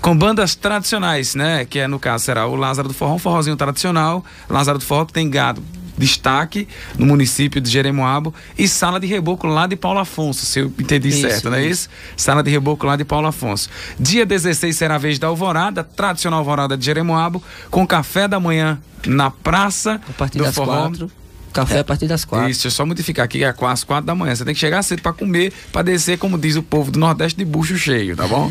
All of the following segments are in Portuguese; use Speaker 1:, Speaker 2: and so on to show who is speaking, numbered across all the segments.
Speaker 1: com bandas tradicionais, né? Que é, no caso, será o Lázaro do Forró, um forrozinho tradicional. Lázaro do Forró que tem gado destaque no município de Jeremoabo e Sala de Reboco lá de Paulo Afonso, se eu entendi isso, certo, não é isso? Sala de Reboco lá de Paulo Afonso. Dia 16 será a vez da Alvorada, tradicional Alvorada de Jeremoabo, com café da manhã na praça a partir do das forró. Quatro. Café é. a partir das quatro. Isso, é só modificar aqui, é quase quatro, da manhã. Você tem que chegar cedo para comer, para descer, como diz o povo do Nordeste, de bucho cheio, tá bom?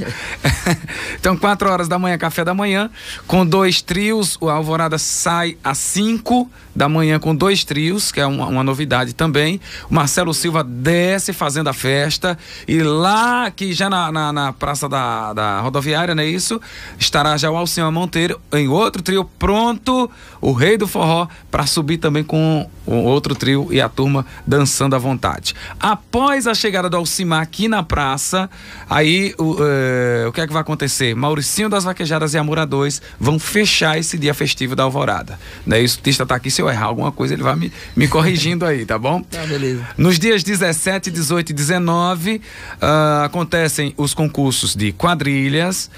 Speaker 1: então, quatro horas da manhã, café da manhã, com dois trios. O Alvorada sai às cinco da manhã com dois trios, que é uma, uma novidade também. O Marcelo Silva desce fazendo a festa. E lá, que já na, na, na Praça da, da Rodoviária, não é isso? Estará já o Alcione Monteiro em outro trio pronto, o Rei do Forró, para subir também com um outro trio e a turma dançando à vontade. Após a chegada do Alcimar aqui na praça, aí o, eh, o que é que vai acontecer? Mauricinho das Vaquejadas e Amura 2 vão fechar esse dia festivo da Alvorada. Né? E o Tista tá aqui, se eu errar alguma coisa, ele vai me, me corrigindo aí, tá bom? Tá, beleza. Nos dias 17, 18 e 19, uh, ah, acontecem os concursos de quadrilhas,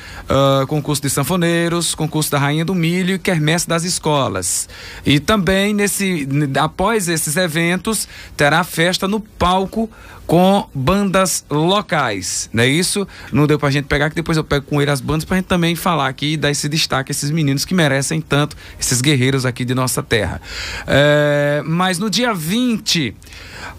Speaker 1: uh, concurso de sanfoneiros, concurso da Rainha do Milho e quermesse das escolas. E também nesse. Após após esses eventos, terá festa no palco com bandas locais, não é isso? Não deu pra gente pegar, que depois eu pego com ele as bandas pra gente também falar aqui e dar esse destaque a esses meninos que merecem tanto, esses guerreiros aqui de nossa terra. É, mas no dia 20,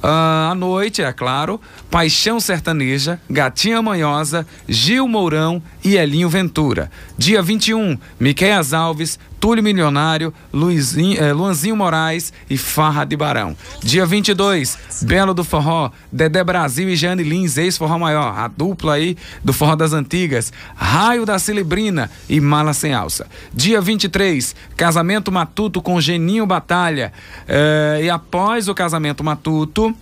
Speaker 1: ah, à noite, é claro, Paixão Sertaneja, Gatinha Manhosa, Gil Mourão e Elinho Ventura. Dia 21, Miquel Alves, Túlio Milionário, Luizinho, eh, Luanzinho Moraes e Fábio. Rádio Barão. Dia 22, Belo do Forró, Dedé Brasil e Jane Lins, ex-forró maior, a dupla aí do Forró das Antigas, Raio da Celebrina e Mala Sem Alça. Dia 23, casamento matuto com Geninho Batalha. É, e após o casamento matuto,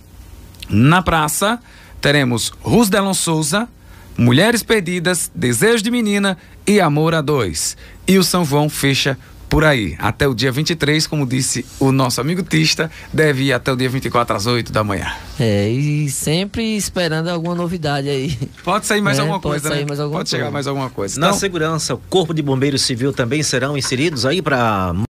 Speaker 1: na praça, teremos Rus Delon Souza, Mulheres Perdidas, Desejo de Menina e Amor a Dois. E o São João fecha por aí. Até o dia 23, como disse o nosso amigo Tista, deve ir até o dia 24 às 8 da manhã. É, e sempre esperando alguma novidade aí. Pode sair mais né? alguma Pode coisa, né? sair né? mais alguma Pode coisa. chegar mais alguma coisa. Na Não. segurança, o Corpo de Bombeiros Civil também serão inseridos aí para